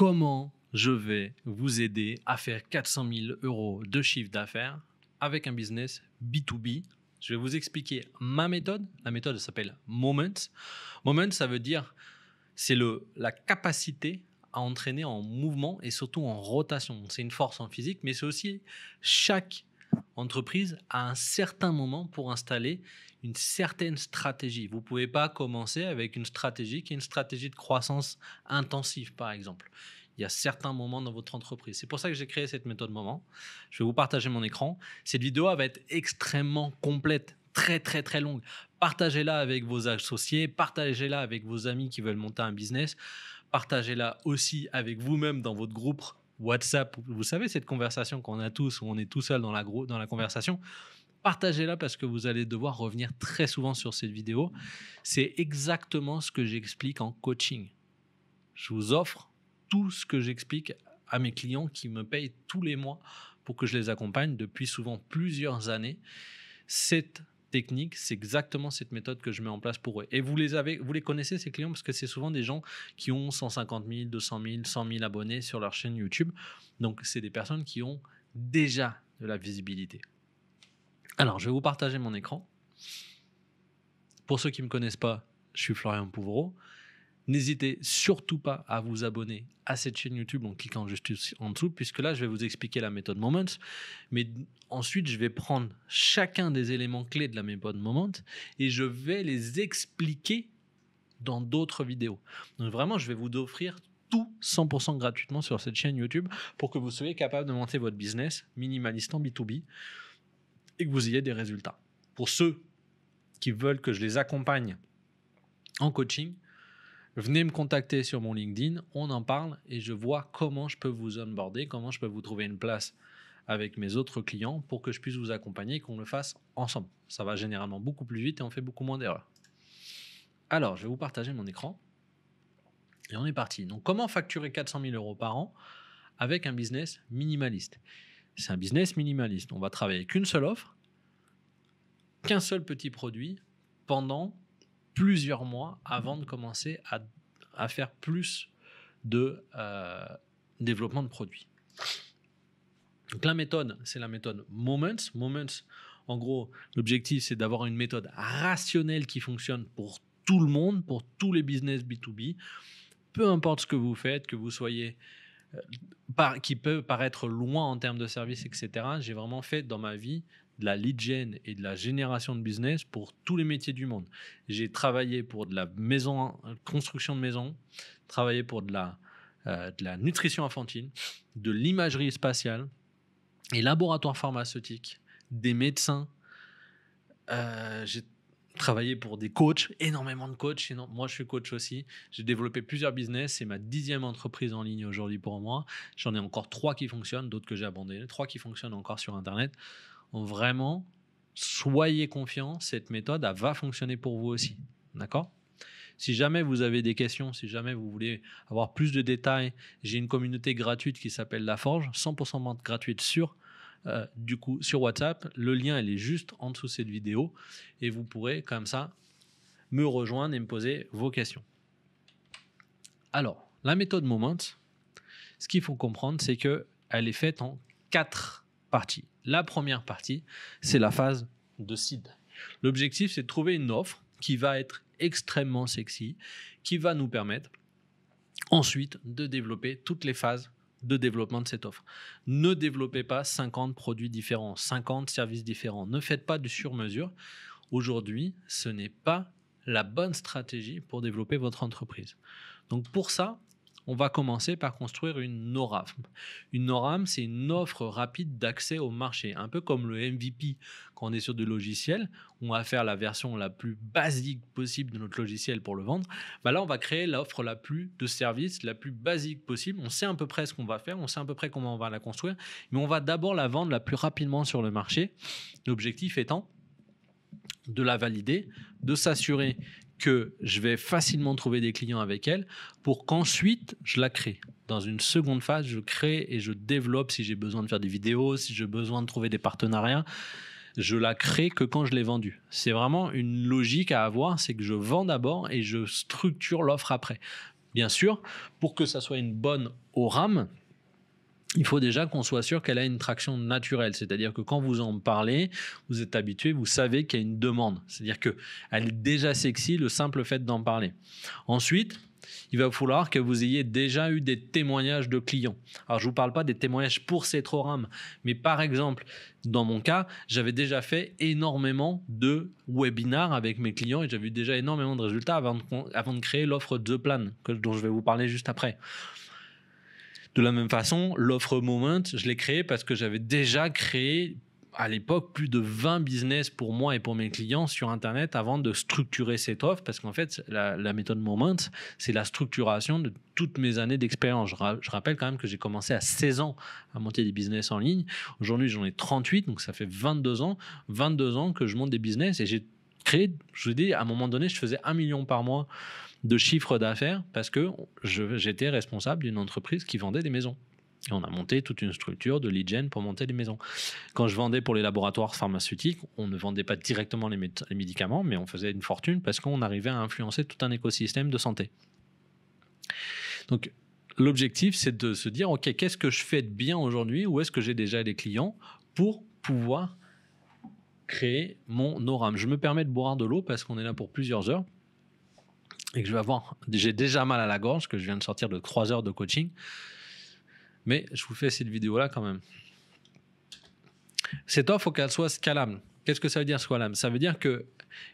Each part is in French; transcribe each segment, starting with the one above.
comment je vais vous aider à faire 400 000 euros de chiffre d'affaires avec un business B2B. Je vais vous expliquer ma méthode. La méthode s'appelle Moment. Moment, ça veut dire, c'est la capacité à entraîner en mouvement et surtout en rotation. C'est une force en physique, mais c'est aussi chaque entreprise à un certain moment pour installer une certaine stratégie. Vous ne pouvez pas commencer avec une stratégie qui est une stratégie de croissance intensive, par exemple. Il y a certains moments dans votre entreprise. C'est pour ça que j'ai créé cette méthode moment. Je vais vous partager mon écran. Cette vidéo va être extrêmement complète, très très très longue. Partagez-la avec vos associés, partagez-la avec vos amis qui veulent monter un business, partagez-la aussi avec vous-même dans votre groupe WhatsApp. Vous savez, cette conversation qu'on a tous, où on est tout seul dans la, dans la conversation, partagez-la parce que vous allez devoir revenir très souvent sur cette vidéo. C'est exactement ce que j'explique en coaching. Je vous offre tout ce que j'explique à mes clients qui me payent tous les mois pour que je les accompagne depuis souvent plusieurs années. C'est technique, c'est exactement cette méthode que je mets en place pour eux. Et vous les connaissez ces clients parce que c'est souvent des gens qui ont 150 000, 200 000, 100 000 abonnés sur leur chaîne YouTube. Donc c'est des personnes qui ont déjà de la visibilité. Alors je vais vous partager mon écran. Pour ceux qui ne me connaissent pas, je suis Florian Pouvreau. N'hésitez surtout pas à vous abonner à cette chaîne YouTube en cliquant juste en dessous, puisque là, je vais vous expliquer la méthode Moments. Mais ensuite, je vais prendre chacun des éléments clés de la méthode Moments et je vais les expliquer dans d'autres vidéos. Donc vraiment, je vais vous offrir tout 100% gratuitement sur cette chaîne YouTube pour que vous soyez capable de monter votre business minimaliste en B2B et que vous ayez des résultats. Pour ceux qui veulent que je les accompagne en coaching, venez me contacter sur mon LinkedIn, on en parle et je vois comment je peux vous onboarder, comment je peux vous trouver une place avec mes autres clients pour que je puisse vous accompagner et qu'on le fasse ensemble. Ça va généralement beaucoup plus vite et on fait beaucoup moins d'erreurs. Alors, je vais vous partager mon écran et on est parti. Donc, comment facturer 400 000 euros par an avec un business minimaliste C'est un business minimaliste. On va travailler qu'une seule offre, qu'un seul petit produit pendant plusieurs mois avant mm. de commencer à, à faire plus de euh, développement de produits. Donc la méthode, c'est la méthode Moments. Moments, en gros, l'objectif, c'est d'avoir une méthode rationnelle qui fonctionne pour tout le monde, pour tous les business B2B. Peu importe ce que vous faites, que vous soyez euh, par, qui peut paraître loin en termes de services, etc. J'ai vraiment fait dans ma vie de la lead et de la génération de business pour tous les métiers du monde. J'ai travaillé pour de la maison, construction de maison, travaillé pour de la, euh, la nutrition infantile, de l'imagerie spatiale, et laboratoires pharmaceutiques, des médecins. Euh, j'ai travaillé pour des coachs, énormément de coachs. Moi, je suis coach aussi. J'ai développé plusieurs business. C'est ma dixième entreprise en ligne aujourd'hui pour moi. J'en ai encore trois qui fonctionnent, d'autres que j'ai abandonnées. Trois qui fonctionnent encore sur Internet vraiment, soyez confiants, cette méthode elle va fonctionner pour vous aussi. D'accord si jamais vous avez des questions, si jamais vous voulez avoir plus de détails, j'ai une communauté gratuite qui s'appelle La Forge, 100% gratuite sur euh, du coup sur WhatsApp. Le lien il est juste en dessous de cette vidéo et vous pourrez comme ça me rejoindre et me poser vos questions. Alors, la méthode Moment, ce qu'il faut comprendre, c'est que elle est faite en quatre parties. La première partie, c'est la phase de seed. L'objectif, c'est de trouver une offre qui va être extrêmement sexy, qui va nous permettre ensuite de développer toutes les phases de développement de cette offre. Ne développez pas 50 produits différents, 50 services différents. Ne faites pas du sur-mesure. Aujourd'hui, ce n'est pas la bonne stratégie pour développer votre entreprise. Donc pour ça, on va commencer par construire une NORAM. Une NORAM, c'est une offre rapide d'accès au marché, un peu comme le MVP quand on est sur du logiciel. On va faire la version la plus basique possible de notre logiciel pour le vendre. Bah là, on va créer l'offre la plus de service, la plus basique possible. On sait à peu près ce qu'on va faire, on sait à peu près comment on va la construire, mais on va d'abord la vendre la plus rapidement sur le marché. L'objectif étant de la valider, de s'assurer que je vais facilement trouver des clients avec elle pour qu'ensuite je la crée. Dans une seconde phase, je crée et je développe si j'ai besoin de faire des vidéos, si j'ai besoin de trouver des partenariats. Je la crée que quand je l'ai vendue. C'est vraiment une logique à avoir, c'est que je vends d'abord et je structure l'offre après. Bien sûr, pour que ça soit une bonne ORAM, il faut déjà qu'on soit sûr qu'elle a une traction naturelle. C'est-à-dire que quand vous en parlez, vous êtes habitué, vous savez qu'il y a une demande. C'est-à-dire qu'elle est déjà sexy, le simple fait d'en parler. Ensuite, il va falloir que vous ayez déjà eu des témoignages de clients. Alors, je ne vous parle pas des témoignages pour ces mais par exemple, dans mon cas, j'avais déjà fait énormément de webinars avec mes clients et j'avais eu déjà énormément de résultats avant de, avant de créer l'offre The Plan, dont je vais vous parler juste après. De la même façon, l'offre Moment, je l'ai créée parce que j'avais déjà créé à l'époque plus de 20 business pour moi et pour mes clients sur Internet avant de structurer cette offre, parce qu'en fait, la, méthode Moment, c'est la structuration de toutes mes années d'expérience. Je, rappelle quand même que j'ai commencé à 16 ans à monter des business en ligne. Aujourd'hui, j'en ai 38, donc ça fait 22 ans, 22 ans que je monte des business et j'ai créé, je vous dis, à un moment donné, je faisais 1 million par mois de chiffre d'affaires parce que j'étais responsable d'une entreprise qui vendait des maisons. Et on a monté toute une structure de l'hygiène pour monter des maisons. Quand je vendais pour les laboratoires pharmaceutiques, on ne vendait pas directement les, médicaments, mais on faisait une fortune parce qu'on arrivait à influencer tout un écosystème de santé. Donc, l'objectif, c'est de se dire, OK, qu'est-ce que je fais de bien aujourd'hui Où est-ce que j'ai déjà des clients pour pouvoir créer mon oram Je me permets de boire de l'eau parce qu'on est là pour plusieurs heures et que je vais avoir, j'ai déjà mal à la gorge, que je viens de sortir de trois heures de coaching. Mais je vous fais cette vidéo-là quand même. Cette offre, faut qu'elle soit scalable. Qu'est-ce que ça veut dire scalable Ça veut dire que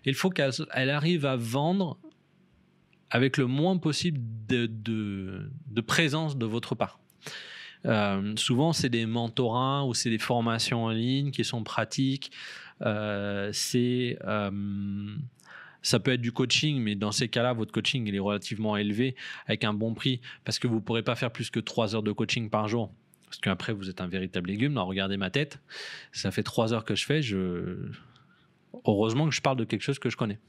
il faut qu'elle arrive à vendre avec le moins possible de, de, présence de votre part. Euh, souvent, c'est des mentorats ou c'est des formations en ligne qui sont pratiques. Euh, c'est euh, ça peut être du coaching, mais dans ces cas-là, votre coaching est relativement élevé avec un bon prix parce que vous ne pourrez pas faire plus que 3 heures de coaching par jour. Parce qu'après, vous êtes un véritable légume. regardez ma tête. Ça fait 3 heures que je fais. Je... Heureusement que je parle de quelque chose que je connais.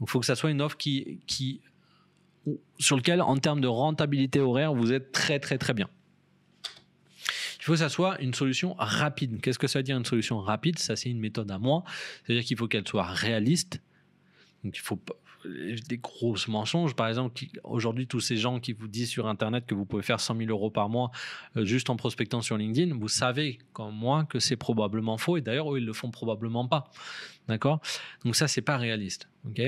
Donc, il faut que ça soit une offre qui, qui, sur lequel, en termes de rentabilité horaire, vous êtes très, très, très bien. Il faut que ça soit une solution rapide. Qu'est-ce que ça veut dire une solution rapide Ça, c'est une méthode à moi. C'est-à-dire qu'il faut qu'elle soit réaliste, donc il faut des grosses mensonges. Par exemple, aujourd'hui, tous ces gens qui vous disent sur Internet que vous pouvez faire 100 000 euros par mois euh, juste en prospectant sur LinkedIn, vous savez, comme moi, que c'est probablement faux. Et d'ailleurs, eux, ils le font probablement pas. D'accord Donc ça, c'est pas réaliste. Ok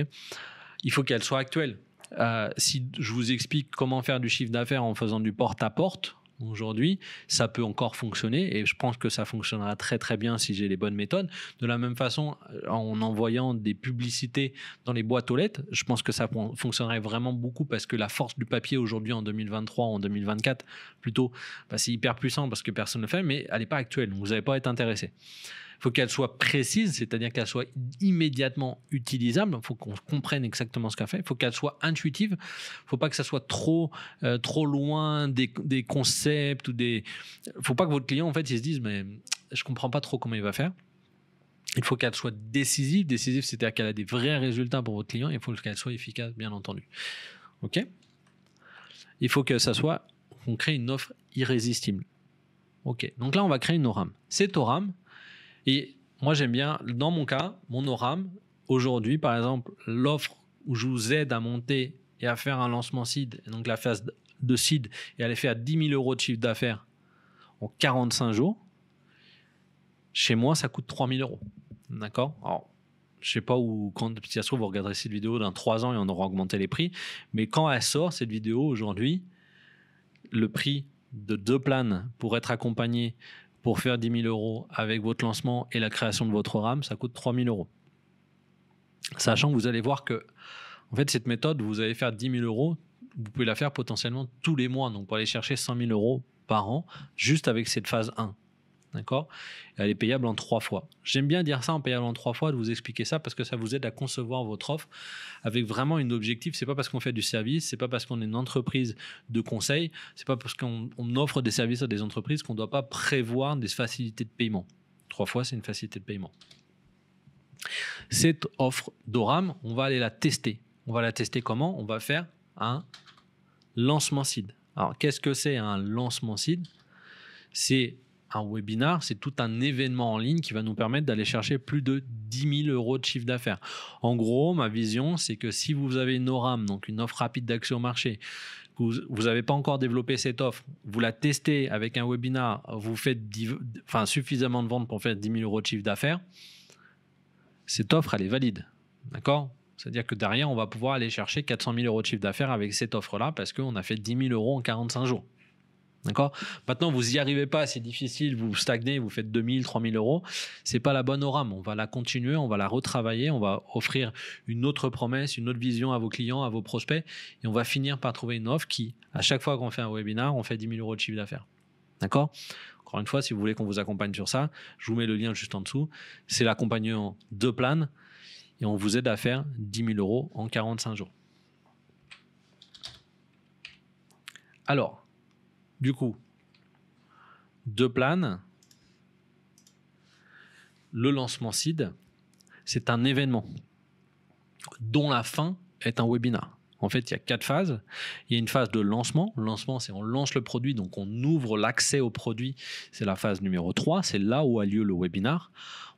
il faut qu'elle soit actuelle. Euh, si je vous explique comment faire du chiffre d'affaires en faisant du porte-à-porte, aujourd'hui, ça peut encore fonctionner et je pense que ça fonctionnera très très bien si j'ai les bonnes méthodes. De la même façon, euh, en envoyant des publicités dans les boîtes aux lettres, je pense que ça fonctionnerait vraiment beaucoup parce que la force du papier aujourd'hui en 2023, en 2024, plutôt, bah, c'est hyper puissant parce que personne ne le fait, mais elle n'est pas actuelle, vous n'allez pas être intéressé faut qu'elle soit précise, c'est-à-dire qu'elle soit immédiatement utilisable. Il faut qu'on comprenne exactement ce qu'elle fait. Il faut qu'elle soit intuitive. Il faut pas que ça soit trop, euh, trop loin des, concepts ou des. faut pas que votre client, en fait, il se dise, mais je comprends pas trop comment il va faire. Il faut qu'elle soit décisive. Décisive, c'est-à-dire qu'elle a des vrais résultats pour votre client. Il faut qu'elle soit efficace, bien entendu. OK Il faut que ça soit, qu'on crée une offre irrésistible. OK. Donc là, on va créer une ORAM. Cette ORAM, et moi, j'aime bien, dans mon cas, mon ORAM, aujourd'hui, par exemple, l'offre où je vous aide à monter et à faire un lancement seed, donc la phase de seed, et aller faire 10 000 euros de chiffre d'affaires en 45 jours, chez moi, ça coûte 3 000 euros. D'accord Alors, je sais pas où, quand ça se trouve, vous regarderez cette vidéo dans 3 ans et on aura augmenté les prix. Mais quand elle sort, cette vidéo aujourd'hui, le prix de deux planes pour être accompagné pour faire 10 000 euros avec votre lancement et la création de votre RAM, ça coûte 3 000 euros. Sachant que vous allez voir que, en fait, cette méthode, vous allez faire 10 000 euros, vous pouvez la faire potentiellement tous les mois, donc pour aller chercher 100 000 euros par an, juste avec cette phase 1. D'accord Elle est payable en trois fois. J'aime bien dire ça en payable en trois fois, de vous expliquer ça parce que ça vous aide à concevoir votre offre avec vraiment une objectif. C'est pas parce qu'on fait du service, c'est pas parce qu'on est une entreprise de conseil, c'est pas parce qu'on offre des services à des entreprises qu'on ne doit pas prévoir des facilités de paiement. Trois fois, c'est une facilité de paiement. Cette offre d'Oram, on va aller la tester. On va la tester comment On va faire un lancement CID Alors, qu'est-ce que c'est un lancement CID C'est un webinar, c'est tout un événement en ligne qui va nous permettre d'aller chercher plus de 10 000 euros de chiffre d'affaires. En gros, ma vision, c'est que si vous avez une ORAM, donc une offre rapide d'accès au marché, vous n'avez pas encore développé cette offre, vous la testez avec un webinar, vous faites enfin, suffisamment de ventes pour faire 10 000 euros de chiffre d'affaires, cette offre, elle est valide. D'accord c'est-à-dire que derrière, on va pouvoir aller chercher 400 000 euros de chiffre d'affaires avec cette offre-là parce qu'on a fait 10 000 euros en 45 jours. D'accord Maintenant, vous n'y arrivez pas, c'est difficile, vous stagnez, vous faites 2000, 3000 euros. C'est pas la bonne ORAM. On va la continuer, on va la retravailler, on va offrir une autre promesse, une autre vision à vos clients, à vos prospects. Et on va finir par trouver une offre qui, à chaque fois qu'on fait un webinar, on fait 10 000 euros de chiffre d'affaires. D'accord Encore une fois, si vous voulez qu'on vous accompagne sur ça, je vous mets le lien juste en dessous. C'est l'accompagnement de planes, et on vous aide à faire 10 000 euros en 45 jours. Alors, du coup, deux planes, le lancement SID, c'est un événement dont la fin est un webinar. En fait, il y a quatre phases. Il y a une phase de lancement. Le lancement, c'est on lance le produit, donc on ouvre l'accès au produit. C'est la phase numéro 3. C'est là où a lieu le webinar.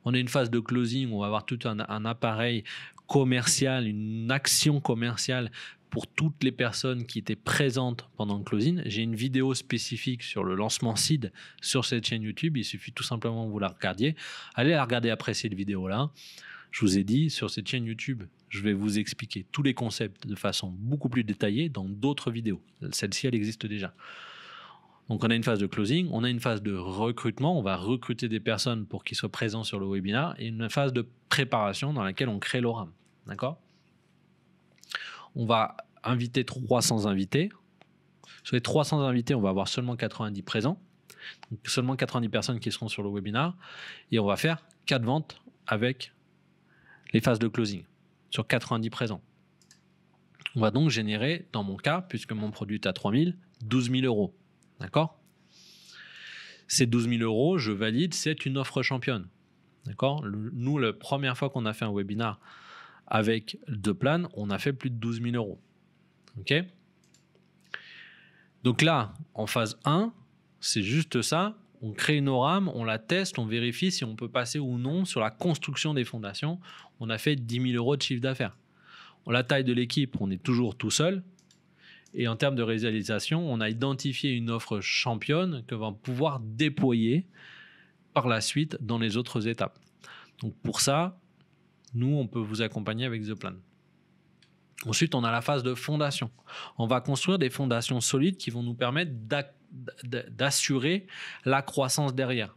On a une phase de closing. On va avoir tout un appareil commercial, une action commerciale pour toutes les personnes qui étaient présentes pendant le closing. J'ai une vidéo spécifique sur le lancement SID sur cette chaîne YouTube. Il suffit tout simplement que vous la regardiez. Allez la regarder après cette vidéo-là. Je vous ai dit, sur cette chaîne YouTube, je vais vous expliquer tous les concepts de façon beaucoup plus détaillée dans d'autres vidéos. Celle-ci, elle existe déjà. Donc on a une phase de closing, on a une phase de recrutement, on va recruter des personnes pour qu'ils soient présents sur le webinar, et une phase de préparation dans laquelle on crée l'ORAM. D'accord on va inviter 300 invités. Sur les 300 invités, on va avoir seulement 90 présents. Donc seulement 90 personnes qui seront sur le webinar. Et on va faire 4 ventes avec les phases de closing sur 90 présents. On va donc générer, dans mon cas, puisque mon produit est à 3000, 12 000 euros. D'accord Ces 12 000 euros, je valide, c'est une offre championne. D'accord Nous, la première fois qu'on a fait un webinar avec deux planes, on a fait plus de 12 000 euros. OK Donc là, en phase 1, c'est juste ça. On crée une ORAM, on la teste, on vérifie si on peut passer ou non sur la construction des fondations. On a fait 10 000 euros de chiffre d'affaires. La taille de l'équipe, on est toujours tout seul. Et en termes de réalisation, on a identifié une offre championne que va pouvoir déployer par la suite dans les autres étapes. Donc pour ça, nous, on peut vous accompagner avec The Plan. Ensuite, on a la phase de fondation. On va construire des fondations solides qui vont nous permettre d'assurer la croissance derrière.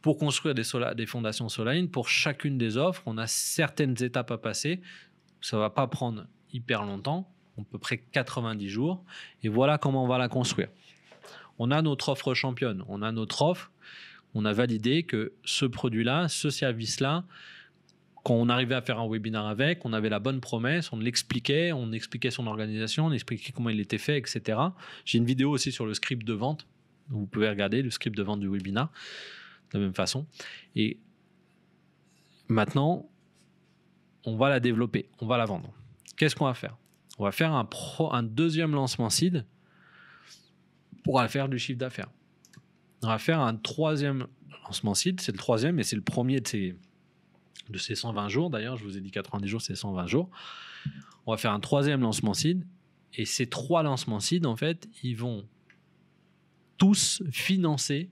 Pour construire des, fondations solides, pour chacune des offres, on a certaines étapes à passer. Ça ne va pas prendre hyper longtemps, à peu près 90 jours. Et voilà comment on va la construire. On a notre offre championne, on a notre offre, on a validé que ce produit-là, ce service-là, quand on arrivait à faire un webinaire avec, on avait la bonne promesse, on l'expliquait, on expliquait son organisation, on expliquait comment il était fait, etc. J'ai une vidéo aussi sur le script de vente. Vous pouvez regarder le script de vente du webinar de la même façon. Et maintenant, on va la développer, on va la vendre. Qu'est-ce qu'on va faire On va faire un, un deuxième lancement seed pour faire du chiffre d'affaires. On va faire un troisième lancement seed, c'est le troisième et c'est le premier de ces de ces 120 jours. D'ailleurs, je vous ai dit 90 jours, c'est 120 jours. On va faire un troisième lancement SID, Et ces trois lancements SID, en fait, ils vont tous financer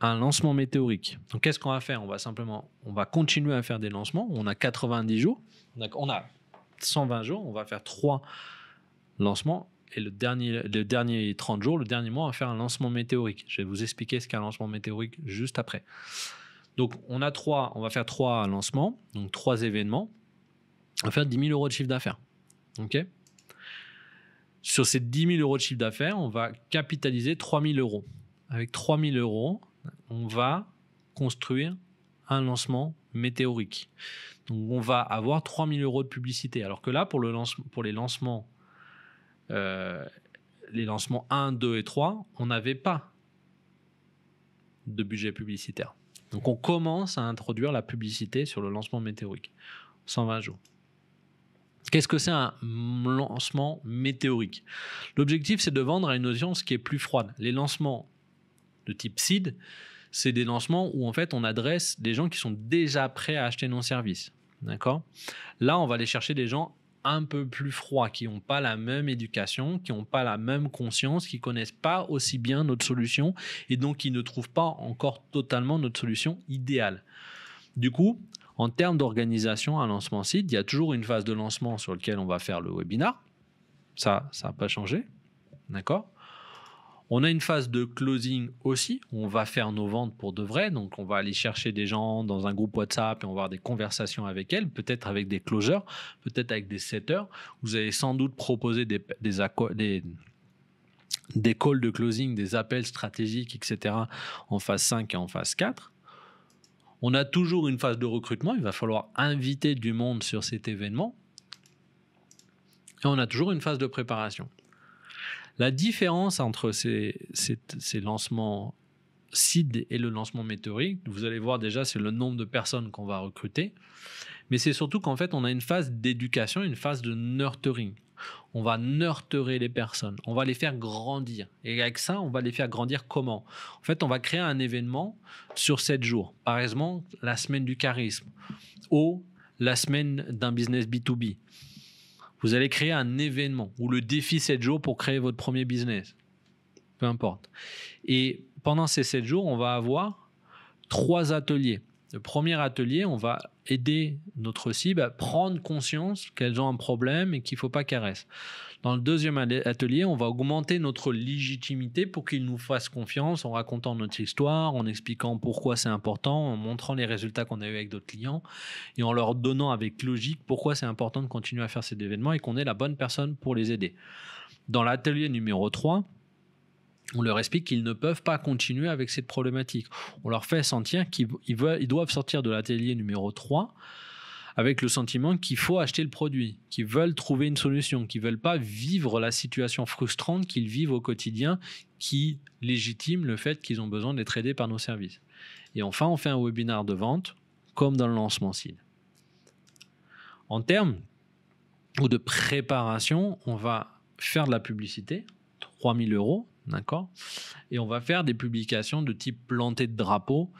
un lancement météorique. Donc, qu'est-ce qu'on va faire On va simplement, on va continuer à faire des lancements. On a 90 jours. On a 120 jours. On va faire trois lancements et le dernier, le dernier 30 jours, le dernier mois, on va faire un lancement météorique. Je vais vous expliquer ce qu'est un lancement météorique juste après. Donc, on va faire trois lancements, donc trois événements. On va faire 10 000 euros de chiffre d'affaires. OK Sur ces 10 000 euros de chiffre d'affaires, on va capitaliser 3 000 euros. Avec 3 000 euros, on va construire un lancement météorique. Donc, on va avoir 3 000 euros de publicité. Alors que là, pour, les lancements. Euh, les lancements 1, 2 et 3, on n'avait pas de budget publicitaire. Donc on commence à introduire la publicité sur le lancement météorique. 120 jours. Qu'est-ce que c'est un lancement météorique L'objectif, c'est de vendre à une audience qui est plus froide. Les lancements de type SID, c'est des lancements où en fait on adresse des gens qui sont déjà prêts à acheter nos services. D'accord Là, on va aller chercher des gens un peu plus froids, qui n'ont pas la même éducation, qui n'ont pas la même conscience, qui connaissent pas aussi bien notre solution et donc qui ne trouvent pas encore totalement notre solution idéale. Du coup, en termes d'organisation à lancement site, il y a toujours une phase de lancement sur laquelle on va faire le webinar. Ça, ça n'a pas changé. D'accord on a une phase de closing aussi. On va faire nos ventes pour de vrai. Donc, on va aller chercher des gens dans un groupe WhatsApp et on va avoir des conversations avec elles, peut-être avec des closers, peut-être avec des setters. Vous allez sans doute proposer des, des, des calls de closing, des appels stratégiques, etc. en phase 5 et en phase 4. On a toujours une phase de recrutement. Il va falloir inviter du monde sur cet événement. Et on a toujours une phase de préparation. La différence entre ces, ces, lancements SID et le lancement météorique, vous allez voir déjà, c'est le nombre de personnes qu'on va recruter. Mais c'est surtout qu'en fait, on a une phase d'éducation, une phase de nurturing. On va nurturer les personnes, on va les faire grandir. Et avec ça, on va les faire grandir comment En fait, on va créer un événement sur sept jours. Par exemple, la semaine du charisme ou la semaine d'un business B2B vous allez créer un événement ou le défi 7 jours pour créer votre premier business. Peu importe. Et pendant ces 7 jours, on va avoir trois ateliers. Le premier atelier, on va aider notre cible à prendre conscience qu'elles ont un problème et qu'il ne faut pas qu'elles restent. Dans le deuxième atelier, on va augmenter notre légitimité pour qu'ils nous fassent confiance en racontant notre histoire, en expliquant pourquoi c'est important, en montrant les résultats qu'on a eu avec d'autres clients et en leur donnant avec logique pourquoi c'est important de continuer à faire cet événement et qu'on est la bonne personne pour les aider. Dans l'atelier numéro 3, on leur explique qu'ils ne peuvent pas continuer avec cette problématique. On leur fait sentir qu'ils doivent sortir de l'atelier numéro 3 avec le sentiment qu'il faut acheter le produit, qu'ils veulent trouver une solution, qu'ils veulent pas vivre la situation frustrante qu'ils vivent au quotidien, qui légitime le fait qu'ils ont besoin d'être aidés par nos services. Et enfin, on fait un webinar de vente, comme dans le lancement SID. En termes de préparation, on va faire de la publicité, 3000 euros, d'accord Et on va faire des publications de type planté de drapeau,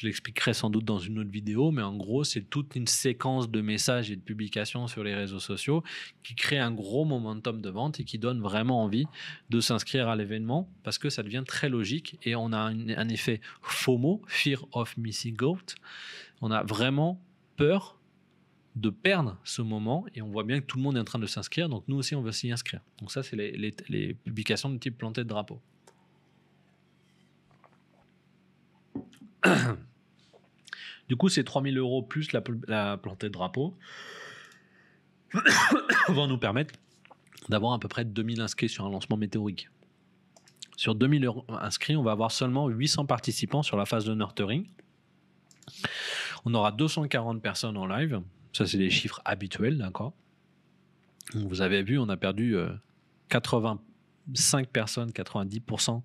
je l'expliquerai sans doute dans une autre vidéo, mais en gros, c'est toute une séquence de messages et de publications sur les réseaux sociaux qui crée un gros momentum de vente et qui donne vraiment envie de s'inscrire à l'événement parce que ça devient très logique et on a un, effet FOMO, Fear of Missing Out. On a vraiment peur de perdre ce moment et on voit bien que tout le monde est en train de s'inscrire, donc nous aussi on va s'y inscrire. Donc ça, c'est les, les publications de type planté de drapeau. du coup, ces 3000 euros plus la, plantée de drapeau vont nous permettre d'avoir à peu près 2000 inscrits sur un lancement météorique. Sur 2000 inscrits, on va avoir seulement 800 participants sur la phase de nurturing. On aura 240 personnes en live. Ça, c'est les chiffres habituels, d'accord Vous avez vu, on a perdu 85 euh, personnes, 90%,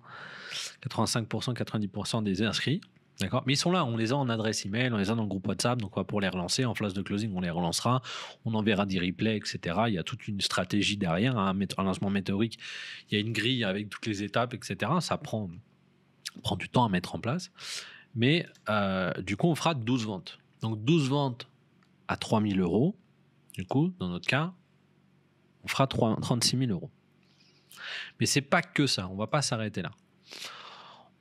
85%, 90% des inscrits. D'accord. Mais ils sont là, on les a en adresse email, on les a dans le groupe WhatsApp, donc pour les relancer, en phase de closing, on les relancera, on enverra des replays, etc. Il y a toute une stratégie derrière, hein. un, lancement météorique, il y a une grille avec toutes les étapes, etc. Ça prend, prend du temps à mettre en place. Mais euh, du coup, on fera 12 ventes. Donc 12 ventes à 3000 euros, du coup, dans notre cas, on fera 3, 36 000 euros. Mais c'est pas que ça, on va pas s'arrêter là.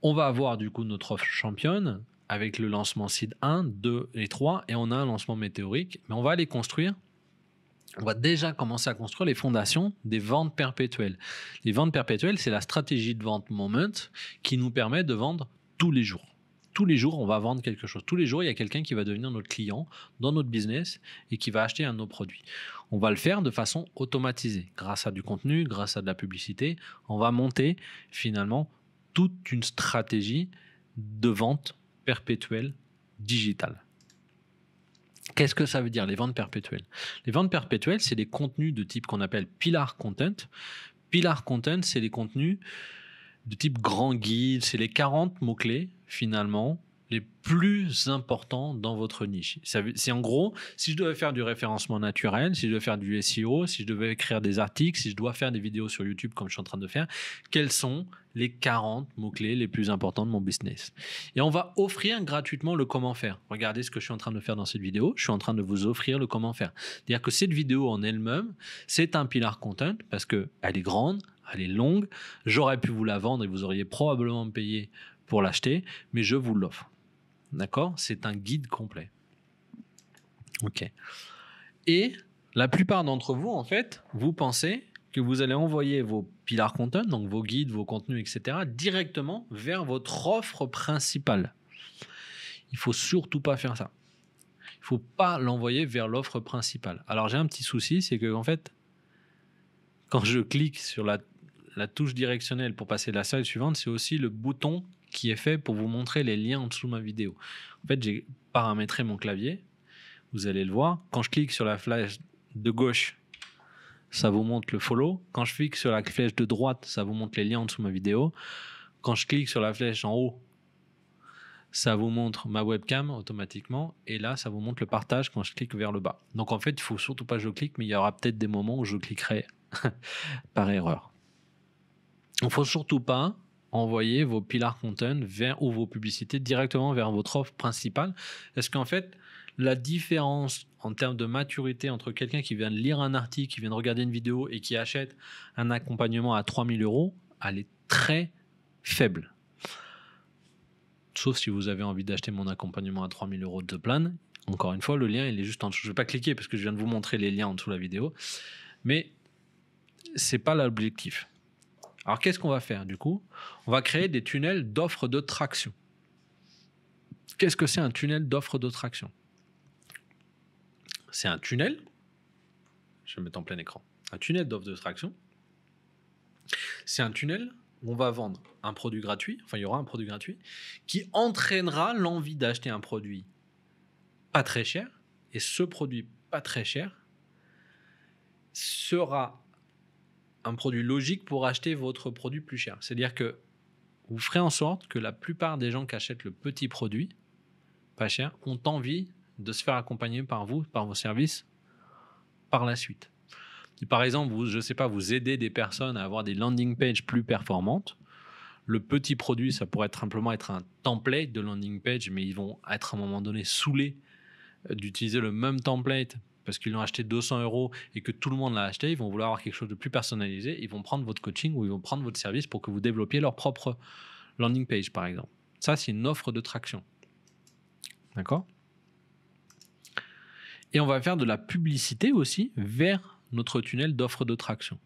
On va avoir du coup notre offre championne avec le lancement SID 1, 2 et 3, et on a un lancement météorique, mais on va les construire. On va déjà commencer à construire les fondations des ventes perpétuelles. Les ventes perpétuelles, c'est la stratégie de vente moment qui nous permet de vendre tous les jours. Tous les jours, on va vendre quelque chose. Tous les jours, il y a quelqu'un qui va devenir notre client dans notre business et qui va acheter un de nos produits. On va le faire de façon automatisée, grâce à du contenu, grâce à de la publicité. On va monter finalement toute une stratégie de vente perpétuelle digitale. Qu'est-ce que ça veut dire les ventes perpétuelles Les ventes perpétuelles, c'est des contenus de type qu'on appelle pilar content. Pilar content, c'est les contenus de type grand guide, c'est les 40 mots-clés finalement les plus importants dans votre niche. C'est en gros, si je devais faire du référencement naturel, si je devais faire du SEO, si je devais écrire des articles, si je dois faire des vidéos sur YouTube comme je suis en train de faire, quels sont les 40 mots-clés les plus importants de mon business Et on va offrir gratuitement le comment faire. Regardez ce que je suis en train de faire dans cette vidéo. Je suis en train de vous offrir le comment faire. C'est-à-dire que cette vidéo en elle-même, c'est un pilar content parce qu'elle est grande, elle est longue. J'aurais pu vous la vendre et vous auriez probablement payé pour l'acheter, mais je vous l'offre. D'accord C'est un guide complet. OK. Et la plupart d'entre vous, en fait, vous pensez que vous allez envoyer vos pillar content, donc vos guides, vos contenus, etc., directement vers votre offre principale. Il faut surtout pas faire ça. Il faut pas l'envoyer vers l'offre principale. Alors j'ai un petit souci, c'est que en fait, quand je clique sur la, la touche directionnelle pour passer de la slide suivante, c'est aussi le bouton qui est fait pour vous montrer les liens en dessous de ma vidéo. En fait, j'ai paramétré mon clavier. Vous allez le voir. Quand je clique sur la flèche de gauche, ça vous montre le follow. Quand je clique sur la flèche de droite, ça vous montre les liens en dessous de ma vidéo. Quand je clique sur la flèche en haut, ça vous montre ma webcam automatiquement. Et là, ça vous montre le partage quand je clique vers le bas. Donc en fait, il faut surtout pas que je clique, mais il y aura peut-être des moments où je cliquerai par erreur. Il faut surtout pas envoyer vos pillar content vers, ou vos publicités directement vers votre offre principale Est-ce qu'en fait, la différence en termes de maturité entre quelqu'un qui vient de lire un article, qui vient de regarder une vidéo et qui achète un accompagnement à 3000 euros, elle est très faible. Sauf si vous avez envie d'acheter mon accompagnement à 3000 euros de plan. Encore une fois, le lien, il est juste en dessous. Je ne vais pas cliquer parce que je viens de vous montrer les liens en dessous de la vidéo. Mais c'est pas l'objectif. Alors qu'est-ce qu'on va faire du coup On va créer des tunnels d'offres de traction. Qu'est-ce que c'est un tunnel d'offres de traction C'est un tunnel, je vais mettre en plein écran, un tunnel d'offres de traction. C'est un tunnel où on va vendre un produit gratuit, enfin il y aura un produit gratuit, qui entraînera l'envie d'acheter un produit pas très cher, et ce produit pas très cher sera un produit logique pour acheter votre produit plus cher. C'est-à-dire que vous ferez en sorte que la plupart des gens qui achètent le petit produit, pas cher, ont envie de se faire accompagner par vous, par vos services, par la suite. par exemple, vous, je sais pas, vous aidez des personnes à avoir des landing pages plus performantes, le petit produit, ça pourrait simplement être un template de landing page, mais ils vont être à un moment donné saoulés euh, d'utiliser le même template parce qu'ils l'ont acheté 200 euros et que tout le monde l'a acheté, ils vont vouloir avoir quelque chose de plus personnalisé, ils vont prendre votre coaching ou ils vont prendre votre service pour que vous développiez leur propre landing page, par exemple. Ça, c'est une offre de traction. D'accord Et on va faire de la publicité aussi vers notre tunnel d'offre de traction.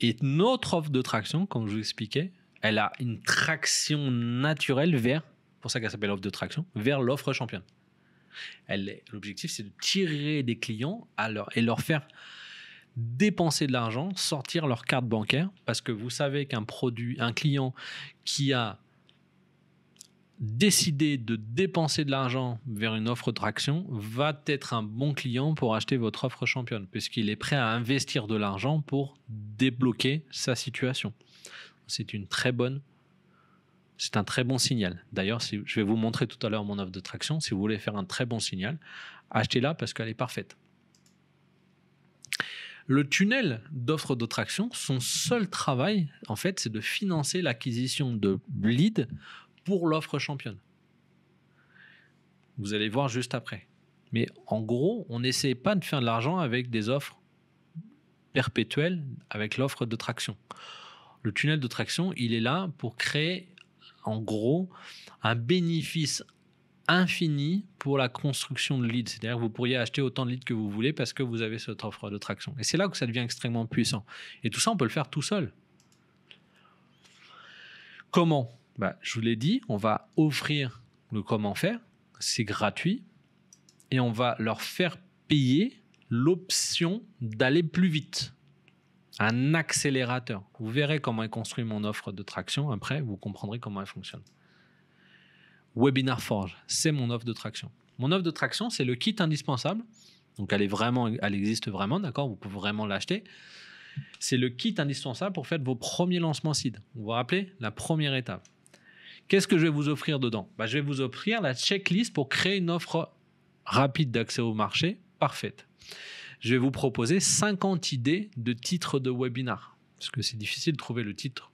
Et notre offre de traction, comme je vous expliquais, elle a une traction naturelle vers, pour ça qu'elle s'appelle offre de traction, vers l'offre championne. L'objectif, c'est de tirer des clients et leur faire dépenser de l'argent, sortir leur carte bancaire, parce que vous savez qu'un produit, un client qui a décidé de dépenser de l'argent vers une offre d'action va être un bon client pour acheter votre offre championne, puisqu'il est prêt à investir de l'argent pour débloquer sa situation. C'est une très bonne c'est un très bon signal. D'ailleurs, si, je vais vous montrer tout à l'heure mon offre de traction. Si vous voulez faire un très bon signal, achetez-la parce qu'elle est parfaite. Le tunnel d'offre de traction, son seul travail, en fait, c'est de financer l'acquisition de leads pour l'offre championne. Vous allez voir juste après. Mais en gros, on n'essaie pas de faire de l'argent avec des offres perpétuelles, avec l'offre de traction. Le tunnel de traction, il est là pour créer en gros un bénéfice infini pour la construction de leads. C'est-à-dire que vous pourriez acheter autant de leads que vous voulez parce que vous avez cette offre de traction. Et c'est là que ça devient extrêmement puissant. Et tout ça, on peut le faire tout seul. Comment bah, Je vous l'ai dit, on va offrir le comment faire. C'est gratuit. Et on va leur faire payer l'option d'aller plus vite un accélérateur. Vous verrez comment est construit mon offre de traction. Après, vous comprendrez comment elle fonctionne. Webinar Forge, c'est mon offre de traction. Mon offre de traction, c'est le kit indispensable. Donc, elle, est vraiment, elle existe vraiment, d'accord Vous pouvez vraiment l'acheter. C'est le kit indispensable pour faire vos premiers lancements SID. Vous vous rappelez La première étape. Qu'est-ce que je vais vous offrir dedans bah, Je vais vous offrir la checklist pour créer une offre rapide d'accès au marché parfaite je vais vous proposer 50 idées de titres de webinar. Parce que c'est difficile de trouver le titre,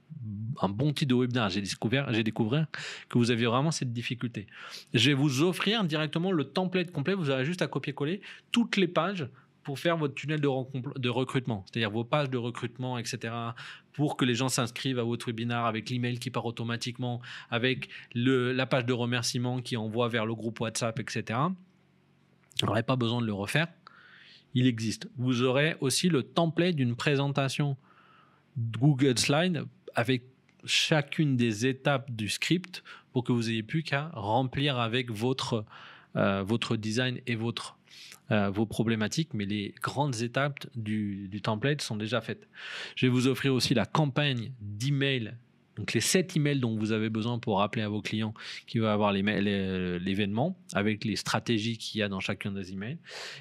un bon titre de webinar. J'ai découvert, j'ai découvert que vous aviez vraiment cette difficulté. Je vais vous offrir directement le template complet. Vous aurez juste à copier-coller toutes les pages pour faire votre tunnel de, recrutement, c'est-à-dire vos pages de recrutement, etc., pour que les gens s'inscrivent à votre webinaire avec l'email qui part automatiquement, avec le, la page de remerciement qui envoie vers le groupe WhatsApp, etc. Vous n'aurez pas besoin de le refaire il existe. Vous aurez aussi le template d'une présentation Google Slide avec chacune des étapes du script pour que vous ayez plus qu'à remplir avec votre, euh, votre design et votre, euh, vos problématiques, mais les grandes étapes du, du template sont déjà faites. Je vais vous offrir aussi la campagne d'email donc les 7 emails dont vous avez besoin pour rappeler à vos clients qui va avoir euh, l'événement avec les stratégies qu'il y a dans chacun des emails.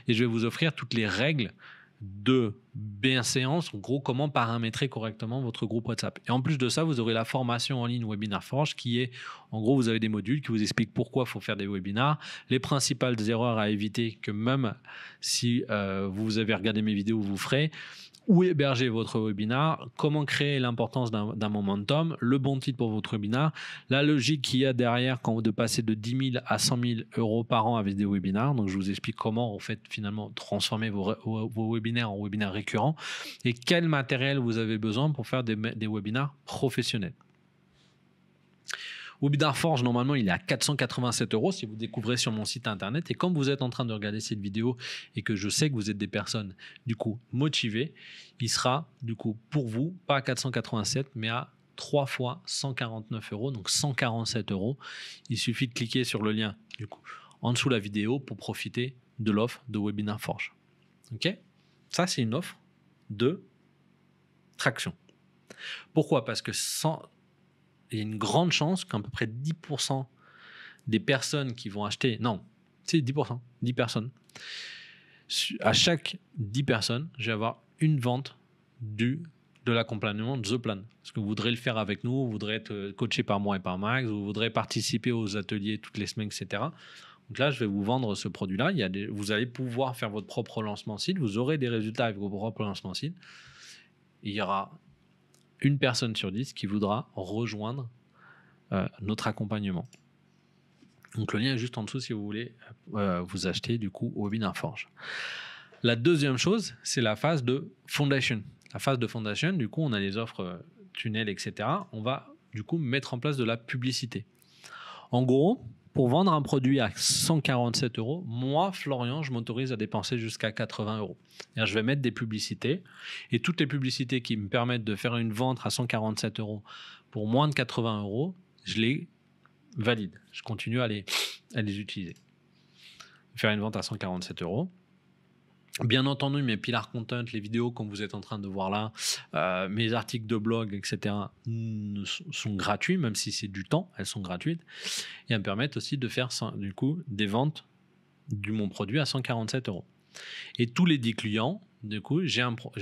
Et je vais vous offrir toutes les règles de bien séance, en gros, comment paramétrer correctement votre groupe WhatsApp. Et en plus de ça, vous aurez la formation en ligne Webinar Forge qui est, en gros, vous avez des modules qui vous expliquent pourquoi il faut faire des webinars, les principales erreurs à éviter que même si euh, vous avez regardé mes vidéos, vous ferez où héberger votre webinar, comment créer l'importance d'un momentum, le bon titre pour votre webinar, la logique qu'il y a derrière quand vous de passer de 10 000 à 100 000 euros par an avec des webinars. Donc, je vous explique comment en fait finalement transformer vos, webinaires en webinaires récurrents et quel matériel vous avez besoin pour faire des, des webinars professionnels. Webinar Forge, normalement, il est à 487 euros si vous découvrez sur mon site internet. Et comme vous êtes en train de regarder cette vidéo et que je sais que vous êtes des personnes, du coup, motivées, il sera, du coup, pour vous, pas à 487, mais à 3 fois 149 euros, donc 147 euros. Il suffit de cliquer sur le lien, du coup, en dessous de la vidéo pour profiter de l'offre de Webinar Forge. OK Ça, c'est une offre de traction. Pourquoi Parce que sans, il y a une grande chance qu'à peu près 10% des personnes qui vont acheter, non, c'est 10%, 10 personnes, à chaque 10 personnes, je vais avoir une vente du de l'accompagnement de The Plan. Parce que vous voudrez le faire avec nous, vous voudrez être euh, coaché par moi et par Max, vous voudrez participer aux ateliers toutes les semaines, etc. Donc là, je vais vous vendre ce produit-là. vous allez pouvoir faire votre propre lancement site. Vous aurez des résultats avec vos propres lancements site. Il y aura une personne sur dix qui voudra rejoindre euh, notre accompagnement. Donc le lien est juste en dessous si vous voulez euh, vous acheter du coup au Forge. La deuxième chose, c'est la phase de foundation. La phase de foundation, du coup, on a les offres euh, tunnels, etc. On va du coup mettre en place de la publicité. En gros, pour vendre un produit à 147 euros, moi, Florian, je m'autorise à dépenser jusqu'à 80 euros. Je vais mettre des publicités et toutes les publicités qui me permettent de faire une vente à 147 euros pour moins de 80 euros, je les valide. Je continue à les, à les utiliser. Faire une vente à 147 euros. Bien entendu, mes pillars content, les vidéos comme vous êtes en train de voir là, euh, mes articles de blog, etc., sont gratuits, même si c'est du temps, elles sont gratuites. Et elles me permettent aussi de faire, du coup, des ventes de mon produit à 147 euros. Et tous les 10 clients, du coup, j'ai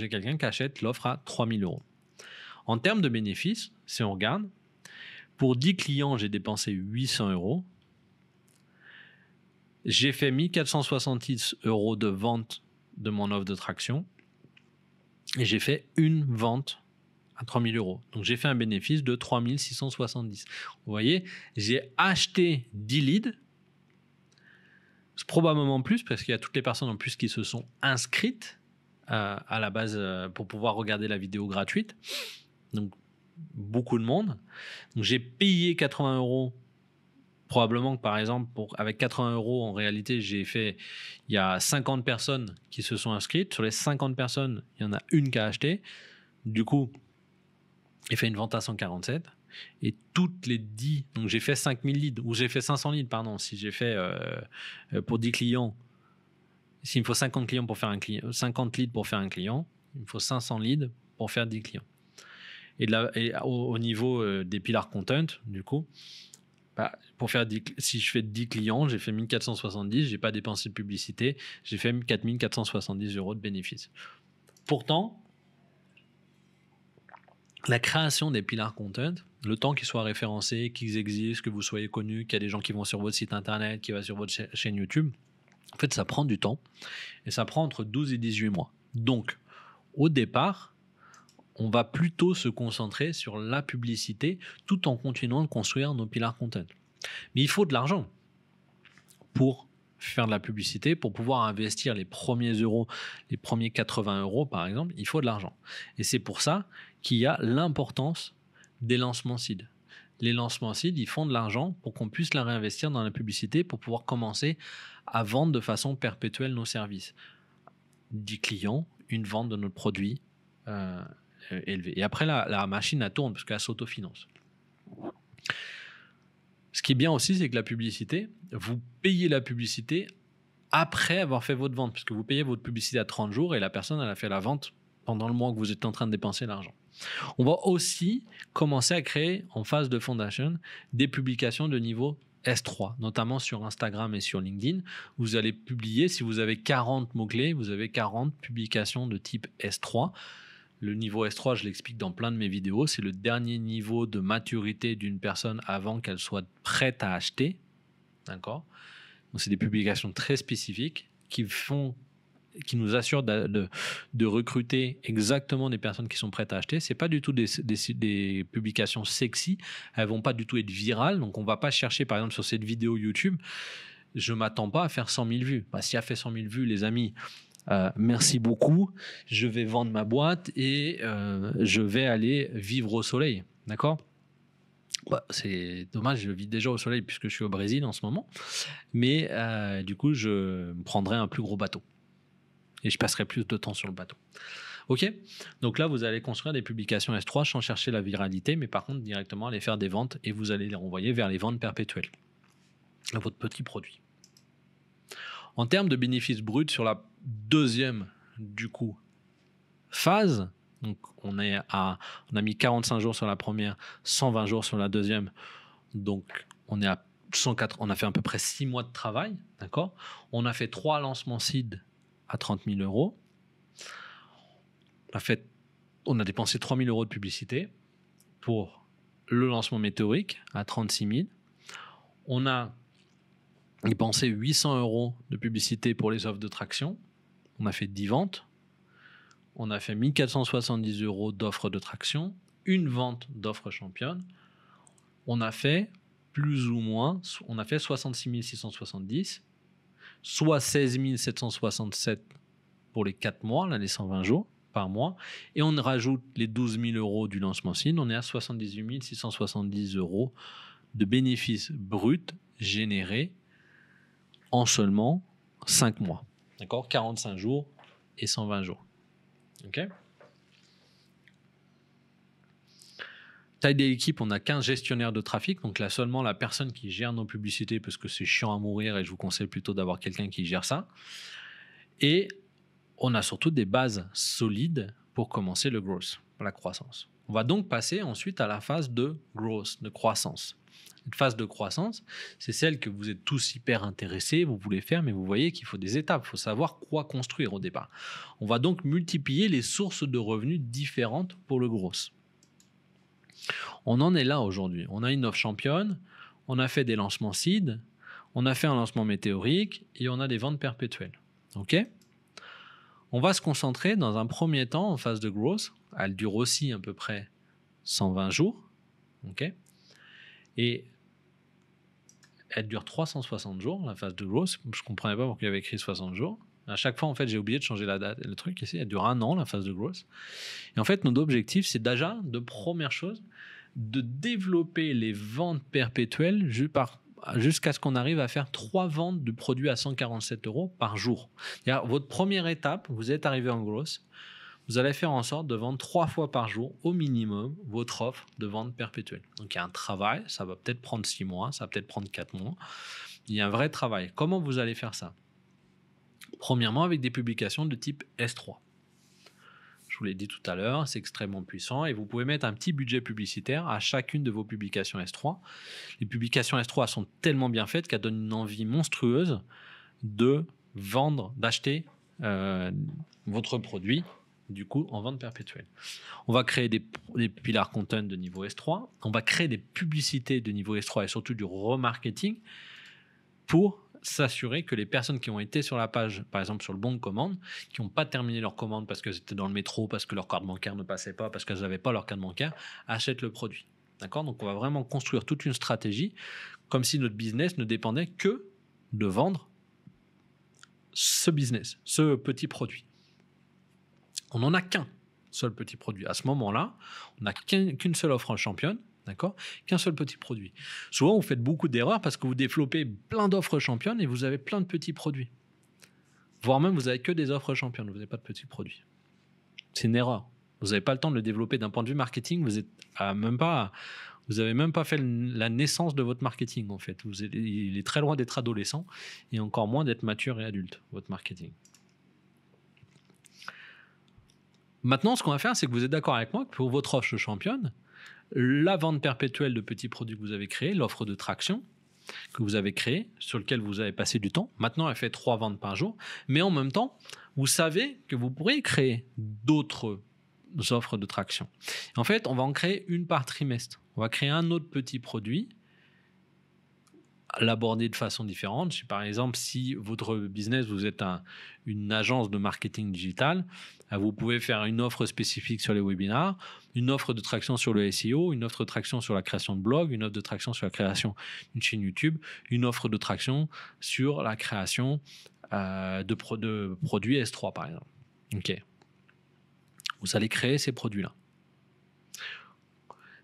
quelqu'un qui achète l'offre à 3000 euros. En termes de bénéfices, si on regarde, pour 10 clients, j'ai dépensé 800 euros. J'ai fait 1466 euros de vente de mon offre de traction et j'ai fait une vente à 3000 euros. Donc j'ai fait un bénéfice de 3670. Vous voyez, j'ai acheté 10 leads, probablement plus parce qu'il y a toutes les personnes en plus qui se sont inscrites euh, à la base euh, pour pouvoir regarder la vidéo gratuite. Donc beaucoup de monde. Donc j'ai payé 80 euros probablement que par exemple, pour, avec 80 euros, en réalité, j'ai fait, il y a 50 personnes qui se sont inscrites. Sur les 50 personnes, il y en a une qui a acheté. Du coup, j'ai fait une vente à 147. Et toutes les 10, donc j'ai fait 5000 leads, ou j'ai fait 500 leads, pardon, si j'ai fait euh, pour 10 clients, s'il me faut 50 clients pour faire un client, 50 leads pour faire un client, il me faut 500 leads pour faire 10 clients. Et, au, au, niveau euh, des pillars content, du coup, bah, pour faire si je fais 10 clients, j'ai fait 1470, j'ai pas dépensé de publicité, j'ai fait 4470 euros de bénéfices. Pourtant, la création des pillars content, le temps qu'ils soient référencés, qu'ils existent, que vous soyez connus, qu'il y a des gens qui vont sur votre site internet, qui va sur votre chaîne YouTube, en fait, ça prend du temps et ça prend entre 12 et 18 mois. Donc, au départ, on va plutôt se concentrer sur la publicité tout en continuant de construire nos piliers content. Mais il faut de l'argent pour faire de la publicité, pour pouvoir investir les premiers euros, les premiers 80 euros par exemple, il faut de l'argent. Et c'est pour ça qu'il y a l'importance des lancements seed. Les lancements seed, ils font de l'argent pour qu'on puisse la réinvestir dans la publicité, pour pouvoir commencer à vendre de façon perpétuelle nos services. 10 clients, une vente de notre produit, euh, euh, et après, la, la machine, elle tourne parce qu'elle s'autofinance. Ce qui est bien aussi, c'est que la publicité, vous payez la publicité après avoir fait votre vente, puisque vous payez votre publicité à 30 jours et la personne, elle a fait la vente pendant le mois que vous êtes en train de dépenser l'argent. On va aussi commencer à créer en phase de fondation des publications de niveau S3, notamment sur Instagram et sur LinkedIn. Vous allez publier, si vous avez 40 mots-clés, vous avez 40 publications de type S3 le niveau S3, je l'explique dans plein de mes vidéos, c'est le dernier niveau de maturité d'une personne avant qu'elle soit prête à acheter. D'accord Donc, c'est des publications très spécifiques qui font qui nous assurent de, recruter exactement des personnes qui sont prêtes à acheter. Ce C'est pas du tout des, publications sexy. Elles vont pas du tout être virales. Donc, on va pas chercher, par exemple, sur cette vidéo YouTube, je m'attends pas à faire 100 000 vues. Bah, si elle fait 100 000 vues, les amis, euh, merci beaucoup, je vais vendre ma boîte et euh, je vais aller vivre au soleil. D'accord bah, c'est dommage, je vis déjà au soleil puisque je suis au Brésil en ce moment. Mais euh, du coup, je prendrai un plus gros bateau. Et je passerai plus de temps sur le bateau. OK Donc là, vous allez construire des publications S3 sans chercher la viralité, mais par contre, directement aller faire des ventes et vous allez les renvoyer vers les ventes perpétuelles votre petit produit. En termes de bénéfices bruts sur la deuxième, du coup, phase, donc on, est à, on a mis 45 jours sur la première, 120 jours sur la deuxième, donc on est à 104, on a fait à peu près 6 mois de travail, d'accord On a fait 3 lancements seed à 30 000 euros. On a, on a dépensé 3 000 euros de publicité pour le lancement météorique à 36 000. On a pensait 800 euros de publicité pour les offres de traction. On a fait 10 ventes. On a fait 1470 euros d'offres de traction, une vente d'offres championne. On a fait plus ou moins, on a fait 66 670, soit 16 767 pour les 4 mois, l'année 120 jours par mois, et on rajoute les 12 000 euros du lancement SIN, on est à 78 670 euros de bénéfices bruts générés en seulement 5 mois. D'accord 45 jours et 120 jours. OK Taille des équipes, on a 15 gestionnaires de trafic. Donc là, seulement la personne qui gère nos publicités, parce que c'est chiant à mourir et je vous conseille plutôt d'avoir quelqu'un qui gère ça. Et on a surtout des bases solides pour commencer le growth la croissance. On va donc passer ensuite à la phase de growth, de croissance. Cette phase de croissance, c'est celle que vous êtes tous hyper intéressés, vous voulez faire, mais vous voyez qu'il faut des étapes, il faut savoir quoi construire au départ. On va donc multiplier les sources de revenus différentes pour le growth. On en est là aujourd'hui. On a une offre championne, on a fait des lancements seed, on a fait un lancement météorique et on a des ventes perpétuelles. OK On va se concentrer dans un premier temps en phase de growth elle dure aussi à peu près 120 jours. ok Et elle dure 360 jours, la phase de growth. Je comprenais pas pourquoi il y avait écrit 60 jours. À chaque fois, en fait, j'ai oublié de changer la date et le truc. elle dure un an, la phase de growth. Et en fait, notre objectif, c'est déjà, de première chose, de développer les ventes perpétuelles jusqu'à ce qu'on arrive à faire trois ventes de produits à 147 euros par jour. votre première étape, vous êtes arrivé en growth, vous allez faire en sorte de vendre trois fois par jour au minimum votre offre de vente perpétuelle. Donc il y a un travail, ça va peut-être prendre six mois, ça va peut-être prendre quatre mois. Il y a un vrai travail. Comment vous allez faire ça Premièrement, avec des publications de type S3. Je vous l'ai dit tout à l'heure, c'est extrêmement puissant et vous pouvez mettre un petit budget publicitaire à chacune de vos publications S3. Les publications S3 sont tellement bien faites qu'elles donnent une envie monstrueuse de vendre, d'acheter euh, votre produit du coup, en vente perpétuelle. On va créer des, des pillars content de niveau S3. On va créer des publicités de niveau S3 et surtout du remarketing pour s'assurer que les personnes qui ont été sur la page, par exemple sur le bon de commande, qui n'ont pas terminé leur commande parce que étaient dans le métro, parce que leur carte bancaire ne passait pas, parce qu'elles n'avaient pas leur carte bancaire, achètent le produit. D'accord Donc on va vraiment construire toute une stratégie comme si notre business ne dépendait que de vendre ce business, ce petit produit on n'en a qu'un seul petit produit. À ce moment-là, on n'a qu'une seule offre championne, d'accord Qu'un seul petit produit. Souvent, vous faites beaucoup d'erreurs parce que vous développez plein d'offres championnes et vous avez plein de petits produits. Voire même, vous n'avez que des offres championnes, vous n'avez pas de petits produits. C'est une erreur. Vous n'avez pas le temps de le développer d'un point de vue marketing. Vous êtes même pas, vous avez même pas fait la naissance de votre marketing en fait. Vous il est très loin d'être adolescent et encore moins d'être mature et adulte votre marketing. Maintenant, ce qu'on va faire, c'est que vous êtes d'accord avec moi que pour votre offre championne, la vente perpétuelle de petits produits que vous avez créés, l'offre de traction que vous avez créée, sur lequel vous avez passé du temps, maintenant elle fait trois ventes par jour, mais en même temps, vous savez que vous pourriez créer d'autres offres de traction. En fait, on va en créer une par trimestre. On va créer un autre petit produit l'aborder de façon différente. par exemple, si votre business, vous êtes une agence de marketing digital, euh, vous pouvez faire une offre spécifique sur les webinars, une offre de traction sur le SEO, une offre de traction sur la création de blog, une offre de traction sur la création d'une chaîne YouTube, une offre de traction sur la création euh, de, de produits S3, par exemple. OK. Vous allez créer ces produits-là.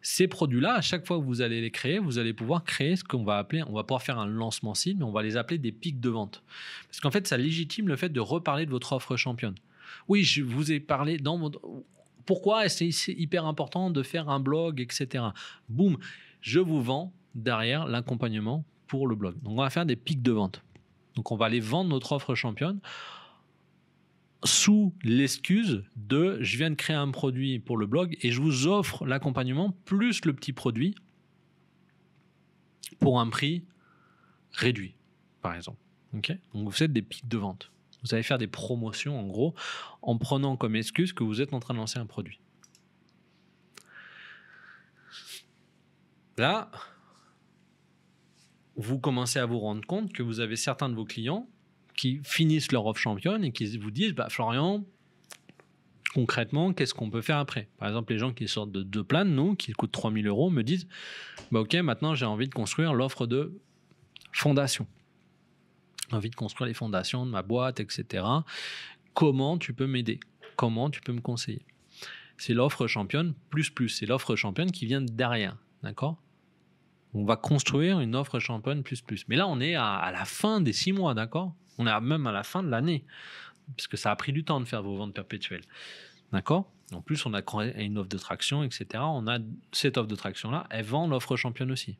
Ces produits-là, à chaque fois que vous allez les créer, vous allez pouvoir créer ce qu'on va appeler, on va pouvoir faire un lancement site, mais on va les appeler des pics de vente. Parce qu'en fait, ça légitime le fait de reparler de votre offre championne. Oui, je vous ai parlé dans mon... Pourquoi c'est hyper important de faire un blog, etc. Boum, je vous vends derrière l'accompagnement pour le blog. Donc on va faire des pics de vente. Donc on va aller vendre notre offre championne sous l'excuse de je viens de créer un produit pour le blog et je vous offre l'accompagnement plus le petit produit pour un prix réduit, par exemple. Donc vous faites des pics de vente. Vous allez faire des promotions en gros en prenant comme excuse que vous êtes en train de lancer un produit. Là, vous commencez à vous rendre compte que vous avez certains de vos clients qui finissent leur offre championne et qui vous disent, bah, Florian, concrètement, qu'est-ce qu'on peut faire après Par exemple, les gens qui sortent de deux planes, nous, qui coûtent 3000 euros, me disent, bah, ok, maintenant j'ai envie de construire l'offre de fondation. Envie de construire les fondations de ma boîte, etc. Comment tu peux m'aider Comment tu peux me conseiller C'est l'offre championne plus plus. C'est l'offre championne qui vient derrière. D'accord on va construire une offre championne plus plus. Mais là, on est à la fin des six mois, d'accord on est même à la fin de l'année, parce que ça a pris du temps de faire vos ventes perpétuelles. D'accord En plus, on a une offre de traction, etc. On a cette offre de traction-là, elle vend l'offre championne aussi.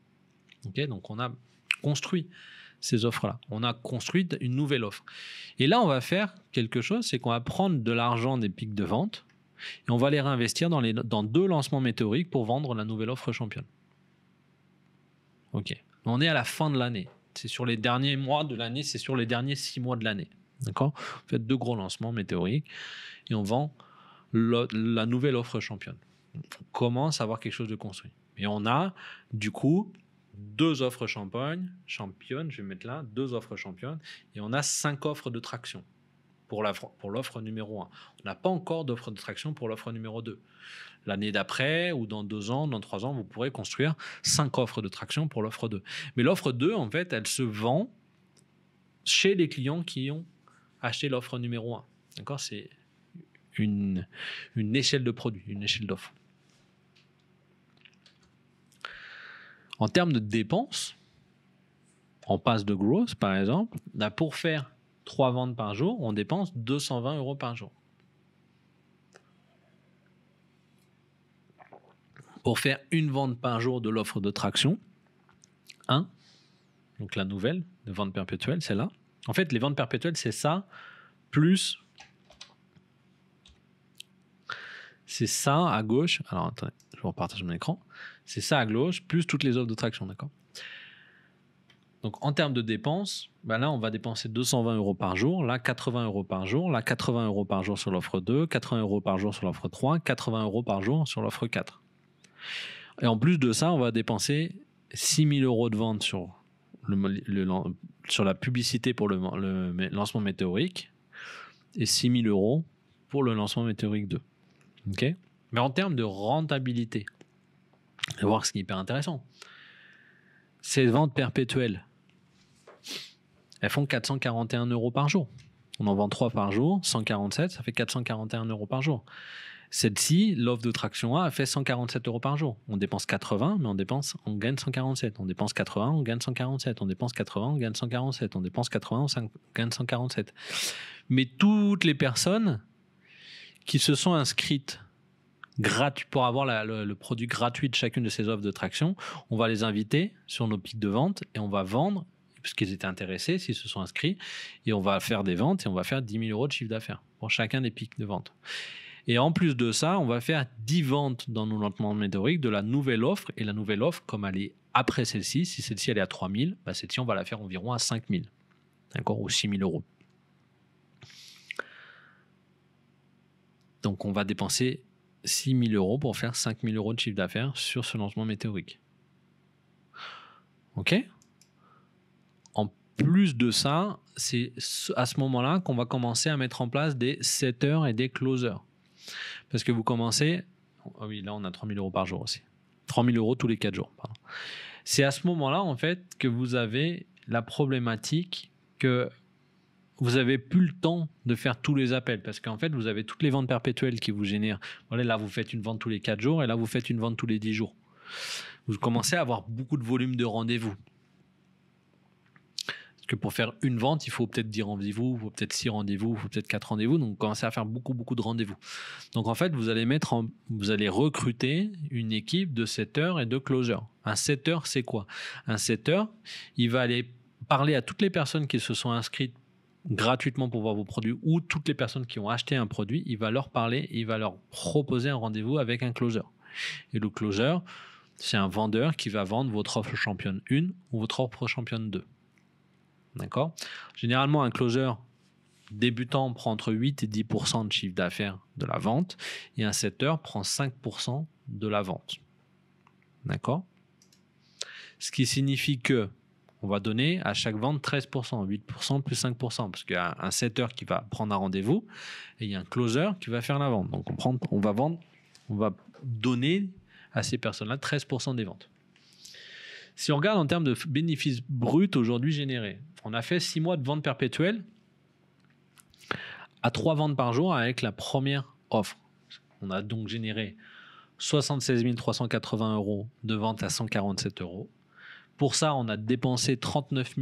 OK Donc, on a construit ces offres-là. On a construit une nouvelle offre. Et là, on va faire quelque chose, c'est qu'on va prendre de l'argent des pics de vente et on va les réinvestir dans, les, dans deux lancements météoriques pour vendre la nouvelle offre championne. OK. On est à la fin de l'année c'est sur les derniers mois de l'année, c'est sur les derniers six mois de l'année. D'accord Vous faites deux gros lancements météoriques et on vend la nouvelle offre championne. On commence à avoir quelque chose de construit. Et on a, du coup, deux offres champagne, championne, je vais mettre là, deux offres championnes, et on a cinq offres de traction pour l'offre numéro un. On n'a pas encore d'offre de traction pour l'offre numéro deux l'année d'après ou dans deux ans, dans trois ans, vous pourrez construire cinq offres de traction pour l'offre 2. Mais l'offre 2, en fait, elle se vend chez les clients qui ont acheté l'offre numéro 1. D'accord C'est une, une échelle de produit, une échelle d'offre. En termes de dépenses, on passe de grosses, par exemple, là, pour faire trois ventes par jour, on dépense 220 euros par jour. pour faire une vente par jour de l'offre de traction. 1. Donc la nouvelle de vente perpétuelle, c'est là. En fait, les ventes perpétuelles, c'est ça, plus... C'est ça à gauche. Alors, attendez, je vous repartage mon écran. C'est ça à gauche, plus toutes les offres de traction, d'accord Donc, en termes de dépenses, ben là, on va dépenser 220 euros par jour, là, 80 euros par jour, là, 80 euros par jour sur l'offre 2, 80 euros par jour sur l'offre 3, 80 euros par jour sur l'offre 4. Et en plus de ça, on va dépenser 6 000 euros de vente sur, le, sur la publicité pour le, lancement météorique et 6 000 euros pour le lancement météorique 2. ok Mais en termes de rentabilité, va voir ce qui est hyper intéressant, ces ventes perpétuelles, elles font 441 euros par jour. On en vend 3 par jour, 147, ça fait 441 euros par jour. Celle-ci, l'offre de traction A, fait 147 euros par jour. On dépense 80, mais on dépense, on gagne 147. On dépense 80, on gagne 147. On dépense 80, on gagne 147. On dépense 80, on gagne 147. Mais toutes les personnes qui se sont inscrites gratuit pour avoir le, produit gratuit de chacune de ces offres de traction. On va les inviter sur nos pics de vente et on va vendre, puisqu'ils étaient intéressés, s'ils se sont inscrits, et on va faire des ventes et on va faire 10 000 euros de chiffre d'affaires pour chacun des pics de vente. Et en plus de ça, on va faire 10 ventes dans nos lancements météoriques de la nouvelle offre. Et la nouvelle offre, comme elle est après celle-ci, si celle-ci elle est à 3000, bah celle-ci on va la faire environ à 5000, d'accord, ou 6000 euros. Donc on va dépenser 6000 euros pour faire 5000 euros de chiffre d'affaires sur ce lancement météorique. Ok En plus de ça, c'est à ce moment-là qu'on va commencer à mettre en place des setters et des closers. Parce que vous commencez, oh oui, là on a 3000 euros par jour aussi. 3000 euros tous les 4 jours, C'est à ce moment-là, en fait, que vous avez la problématique que vous avez plus le temps de faire tous les appels parce qu'en fait, vous avez toutes les ventes perpétuelles qui vous génèrent. Voilà, là, vous faites une vente tous les 4 jours et là, vous faites une vente tous les 10 jours. Vous commencez à avoir beaucoup de volume de rendez-vous que pour faire une vente, il faut peut-être 10 rendez-vous, faut peut-être 6 rendez-vous, faut peut-être 4 rendez-vous. Donc, commencez à faire beaucoup, beaucoup de rendez-vous. Donc, en fait, vous allez, mettre vous allez recruter une équipe de 7 heures et de closer. Un 7 heures, c'est quoi Un 7 heures, il va aller parler à toutes les personnes qui se sont inscrites gratuitement pour voir vos produits ou toutes les personnes qui ont acheté un produit, il va leur parler, il va leur proposer un rendez-vous avec un closer. Et le closer, c'est un vendeur qui va vendre votre offre championne 1 ou votre offre championne 2. D'accord Généralement, un closer débutant prend entre 8 et 10 de chiffre d'affaires de la vente et un setter prend 5 de la vente. D'accord Ce qui signifie que on va donner à chaque vente 13%, 8% plus 5%, parce qu'il y a un setter qui va prendre un rendez-vous et il y a un closer qui va faire la vente. Donc on, va vendre, on va donner à ces personnes-là 13% des ventes. Si on regarde en termes de bénéfices bruts aujourd'hui générés, on a fait six mois de vente perpétuelle à trois ventes par jour avec la première offre. On a donc généré 76 380 euros de vente à 147 euros. Pour ça, on a dépensé 39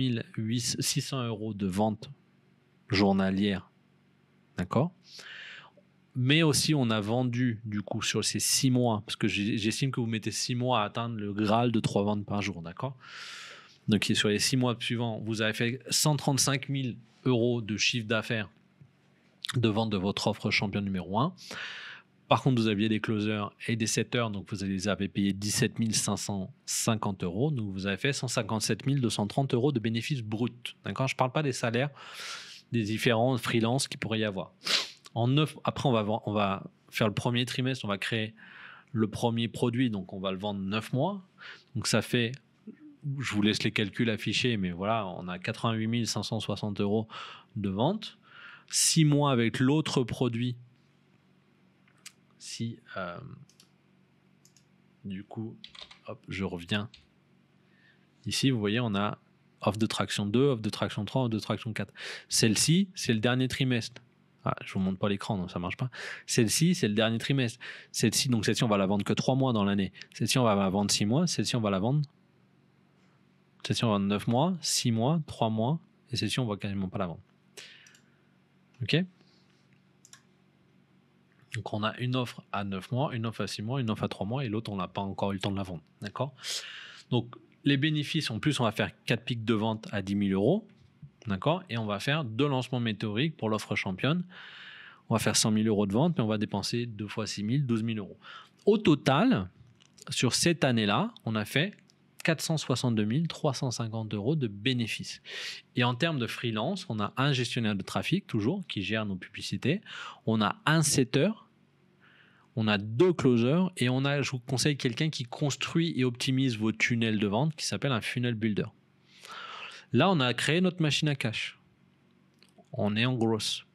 600 euros de vente journalière. D'accord mais aussi on a vendu du coup sur ces six mois, parce que j'estime que vous mettez six mois à atteindre le Graal de trois ventes par jour, d'accord donc sur les six mois suivants, vous avez fait 135 000 euros de chiffre d'affaires de vente de votre offre champion numéro un. Par contre, vous aviez des closers et des setters, donc vous les avez payés 17 550 euros. Donc vous avez fait 157 230 euros de bénéfices bruts. D'accord Je parle pas des salaires des différents freelances qui pourrait y avoir. En neuf, après, on va, on va faire le premier trimestre, on va créer le premier produit, donc on va le vendre 9 mois. Donc ça fait je vous laisse les calculs affichés, mais voilà, on a 88 560 euros de vente. Six mois avec l'autre produit, si euh, du coup, je reviens. Ici, vous voyez, on a off de traction 2, off de traction 3, off de traction 4. Celle-ci, c'est le dernier trimestre. Ah, je vous montre pas l'écran, donc ça marche pas. Celle-ci, c'est le dernier trimestre. Celle-ci, donc celle-ci, on va la vendre que 3 mois dans l'année. Celle-ci, on va la vendre six mois. Celle-ci, on va la vendre celle-ci, on va 9 mois, 6 mois, 3 mois, et celle-ci, on ne voit quasiment pas la vente. Ok Donc on a une offre à 9 mois, une offre à 6 mois, une offre à 3 mois, et l'autre, on n'a pas encore eu le temps de la vendre. D'accord Donc les bénéfices, en plus, on va faire 4 pics de vente à 10 000 euros. D'accord Et on va faire deux lancements météoriques pour l'offre championne. On va faire 100 000 euros de vente, mais on va dépenser 2 fois 6 000, 12 000 euros. Au total, sur cette année-là, on a fait 462 350 euros de bénéfices. Et en termes de freelance, on a un gestionnaire de trafic, toujours, qui gère nos publicités. On a un setter, on a deux closers et on a, je vous conseille, quelqu'un qui construit et optimise vos tunnels de vente qui s'appelle un funnel builder. Là, on a créé notre machine à cash. On est en grosse.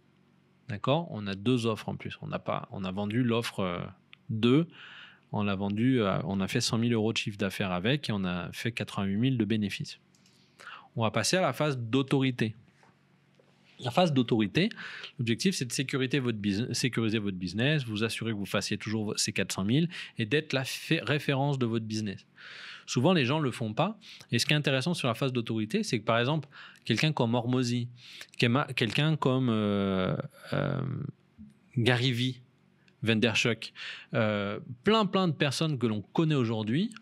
D'accord On a deux offres en plus. On n'a pas, on a vendu l'offre 2 euh, on l'a vendu, on a fait 100 000 euros de chiffre d'affaires avec et on a fait 88 000 de bénéfices. On va passer à la phase d'autorité. La phase d'autorité, l'objectif c'est de sécuriser votre, business, sécuriser votre business, vous assurer que vous fassiez toujours ces 400 000 et d'être la référence de votre business. Souvent, les gens ne le font pas. Et ce qui est intéressant sur la phase d'autorité, c'est que par exemple, quelqu'un comme Hormozy, quelqu'un comme euh, euh Vendershock, euh, plein plein de personnes que l'on connaît aujourd'hui,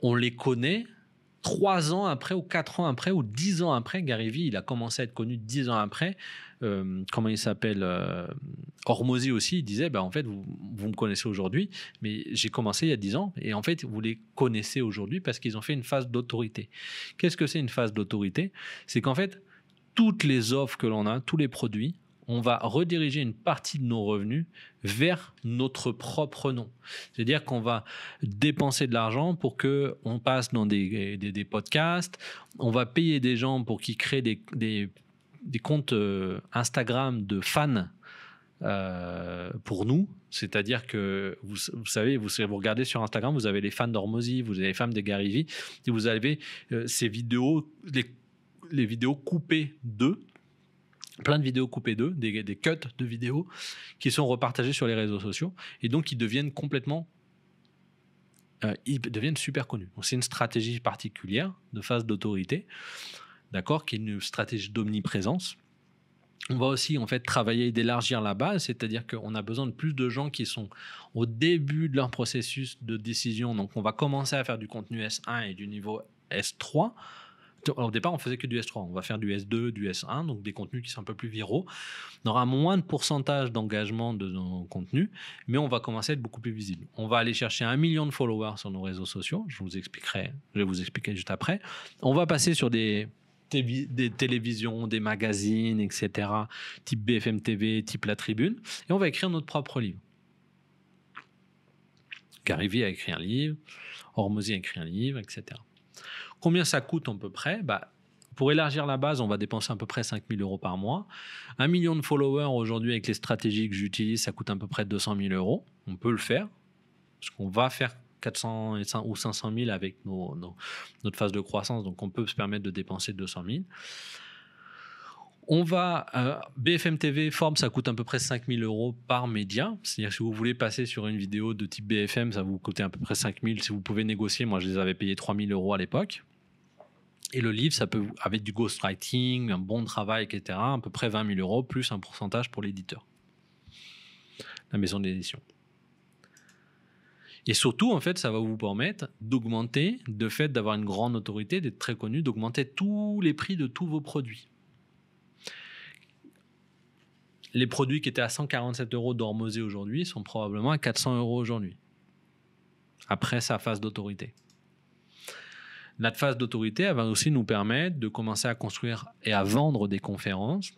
on les connaît trois ans après ou quatre ans après ou dix ans après Gary Vee, il a commencé à être connu dix ans après. Euh, comment il s'appelle euh, aussi, il disait bah, en fait vous, vous me connaissez aujourd'hui, mais j'ai commencé il y a dix ans et en fait vous les connaissez aujourd'hui parce qu'ils ont fait une phase d'autorité. Qu'est-ce que c'est une phase d'autorité C'est qu'en fait toutes les offres que l'on a, tous les produits, on va rediriger une partie de nos revenus vers notre propre nom. C'est-à-dire qu'on va dépenser de l'argent pour qu'on passe dans des, des, podcasts, on va payer des gens pour qu'ils créent des, des, comptes euh, Instagram de fans euh, pour nous. C'est-à-dire que vous, savez, vous, vous, regardez sur Instagram, vous avez les fans d'Ormosi, vous avez les fans de Gary et vous avez euh, ces vidéos, les, les vidéos coupées d'eux plein de vidéos coupées d'eux, des, des cuts de vidéos qui sont repartagées sur les réseaux sociaux et donc ils deviennent complètement euh, ils deviennent super connus. c'est une stratégie particulière de phase d'autorité, d'accord, qui est une stratégie d'omniprésence. On va aussi en fait travailler d'élargir la base, c'est-à-dire qu'on a besoin de plus de gens qui sont au début de leur processus de décision. Donc on va commencer à faire du contenu S1 et du niveau S3 au départ, on faisait que du S3. On va faire du S2, du S1, donc des contenus qui sont un peu plus viraux. On aura moins de pourcentage d'engagement de nos contenus, mais on va commencer à être beaucoup plus visible. On va aller chercher un million de followers sur nos réseaux sociaux. Je vous expliquerai, je vais vous expliquer juste après. On va passer sur des des télévisions, des magazines, etc., type BFM TV, type La Tribune, et on va écrire notre propre livre. garivi a écrit un livre, Hormozy a écrit un livre, etc. Combien ça coûte à peu près bah, pour élargir la base, on va dépenser à peu près 5000 euros par mois. Un million de followers aujourd'hui avec les stratégies que j'utilise, ça coûte à peu près 200 000 euros. On peut le faire, parce qu'on va faire 400 ou 500 000 avec nos, notre phase de croissance, donc on peut se permettre de dépenser 200 000. On va, euh, BFM TV, Forbes, ça coûte à peu près 5000 euros par média. C'est-à-dire, si vous voulez passer sur une vidéo de type BFM, ça vous coûte à peu près 5000. Si vous pouvez négocier, moi je les avais payés 3000 euros à l'époque. Et le livre, ça peut, avec du ghostwriting, un bon travail, etc., à peu près 20 000 euros, plus un pourcentage pour l'éditeur, la maison d'édition. Et surtout, en fait, ça va vous permettre d'augmenter, de fait d'avoir une grande autorité, d'être très connu, d'augmenter tous les prix de tous vos produits. Les produits qui étaient à 147 euros d'Ormosé aujourd'hui sont probablement à 400 euros aujourd'hui, après sa phase d'autorité. La phase d'autorité, elle va aussi nous permettre de commencer à construire et à vendre des conférences,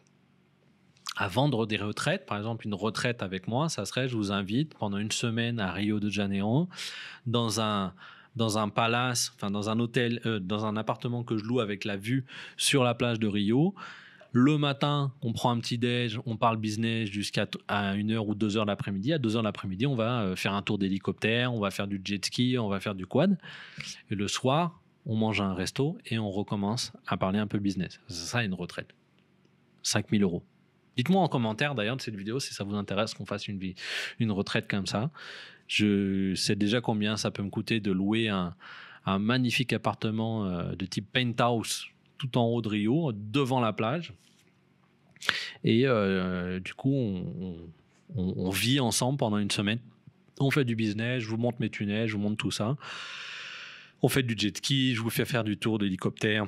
à vendre des retraites. Par exemple, une retraite avec moi, ça serait, je vous invite pendant une semaine à Rio de Janeiro, dans un, dans un palace, enfin dans un hôtel, euh, dans un appartement que je loue avec la vue sur la plage de Rio. Le matin, on prend un petit déj, on parle business jusqu'à 1 heure ou 2h l'après-midi. À 2h l'après-midi, on va euh, faire un tour d'hélicoptère, on va faire du jet ski, on va faire du quad. Et le soir, on mange à un resto et on recommence à parler un peu business. C'est une retraite. 5000 euros. Dites-moi en commentaire d'ailleurs de cette vidéo si ça vous intéresse qu'on fasse une, vie, une retraite comme ça. Je sais déjà combien ça peut me coûter de louer un, magnifique appartement euh, de type penthouse tout en haut de Rio, devant la plage. Et euh, du coup, on, on vit ensemble pendant une semaine. On fait du business, je vous montre mes tunnels, je vous montre tout ça on fait du jet ski, je vous fais faire du tour d'hélicoptère,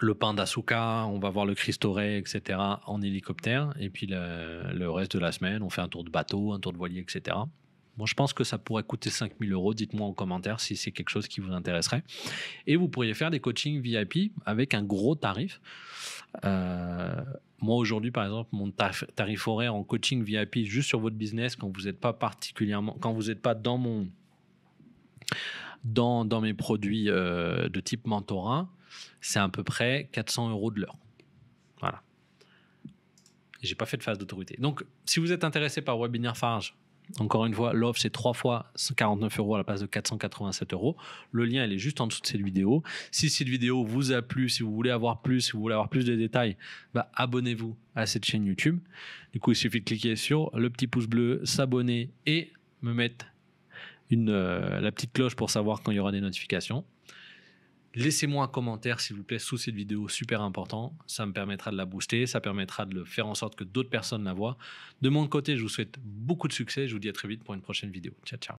le pain d'Asuka, on va voir le Christoré, etc. en hélicoptère. Et puis le, reste de la semaine, on fait un tour de bateau, un tour de voilier, etc. Moi, je pense que ça pourrait coûter 5000 euros. Dites-moi en commentaire si c'est quelque chose qui vous intéresserait. Et vous pourriez faire des coachings VIP avec un gros tarif. Euh, moi, aujourd'hui, par exemple, mon tarif, horaire en coaching VIP juste sur votre business, quand vous n'êtes pas particulièrement, quand vous n'êtes pas dans mon dans, mes produits euh, de type mentorin, c'est à peu près 400 euros de l'heure. Voilà. J'ai pas fait de phase d'autorité. Donc, si vous êtes intéressé par Webinaire Farge, encore une fois, l'offre c'est 3 fois 49 euros à la place de 487 euros. Le lien il est juste en dessous de cette vidéo. Si cette vidéo vous a plu, si vous voulez avoir plus, si vous voulez avoir plus de détails, bah, abonnez-vous à cette chaîne YouTube. Du coup, il suffit de cliquer sur le petit pouce bleu, s'abonner et me mettre une, euh, la petite cloche pour savoir quand il y aura des notifications. Laissez-moi un commentaire, s'il vous plaît, sous cette vidéo, super important. Ça me permettra de la booster, ça permettra de le faire en sorte que d'autres personnes la voient. De mon côté, je vous souhaite beaucoup de succès. Je vous dis à très vite pour une prochaine vidéo. Ciao, ciao.